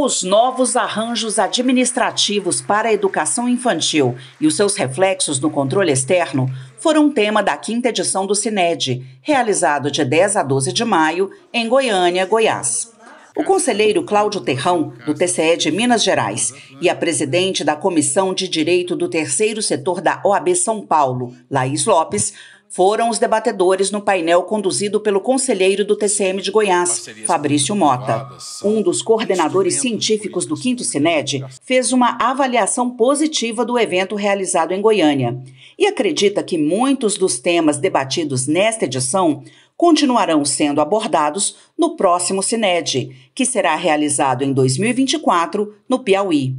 Os novos arranjos administrativos para a educação infantil e os seus reflexos no controle externo foram tema da quinta edição do CINED, realizado de 10 a 12 de maio em Goiânia, Goiás. O conselheiro Cláudio Terrão, do TCE de Minas Gerais, e a presidente da Comissão de Direito do Terceiro Setor da OAB São Paulo, Laís Lopes, foram os debatedores no painel conduzido pelo conselheiro do TCM de Goiás, Fabrício Mota. Um dos coordenadores científicos do Quinto CINED fez uma avaliação positiva do evento realizado em Goiânia e acredita que muitos dos temas debatidos nesta edição continuarão sendo abordados no próximo CINED, que será realizado em 2024 no Piauí.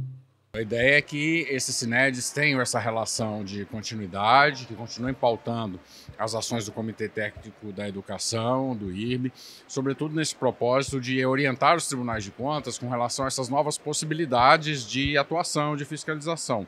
A ideia é que esses CINEDs tenham essa relação de continuidade, que continuem pautando as ações do Comitê Técnico da Educação, do IRB, sobretudo nesse propósito de orientar os tribunais de contas com relação a essas novas possibilidades de atuação, de fiscalização.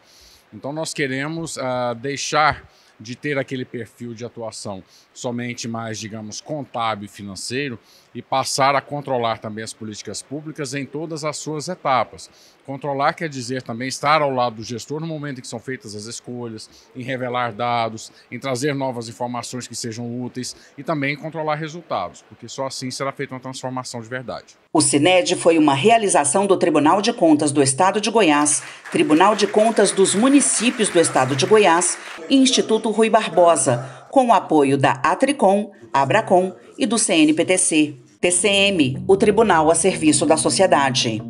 Então, nós queremos uh, deixar de ter aquele perfil de atuação somente mais, digamos, contábil e financeiro e passar a controlar também as políticas públicas em todas as suas etapas. Controlar quer dizer também estar ao lado do gestor no momento em que são feitas as escolhas, em revelar dados, em trazer novas informações que sejam úteis e também controlar resultados, porque só assim será feita uma transformação de verdade. O Cined foi uma realização do Tribunal de Contas do Estado de Goiás, Tribunal de Contas dos Municípios do Estado de Goiás e Instituto Rui Barbosa, com o apoio da Atricom, Abracom e do CNPTC. TCM, o Tribunal a Serviço da Sociedade.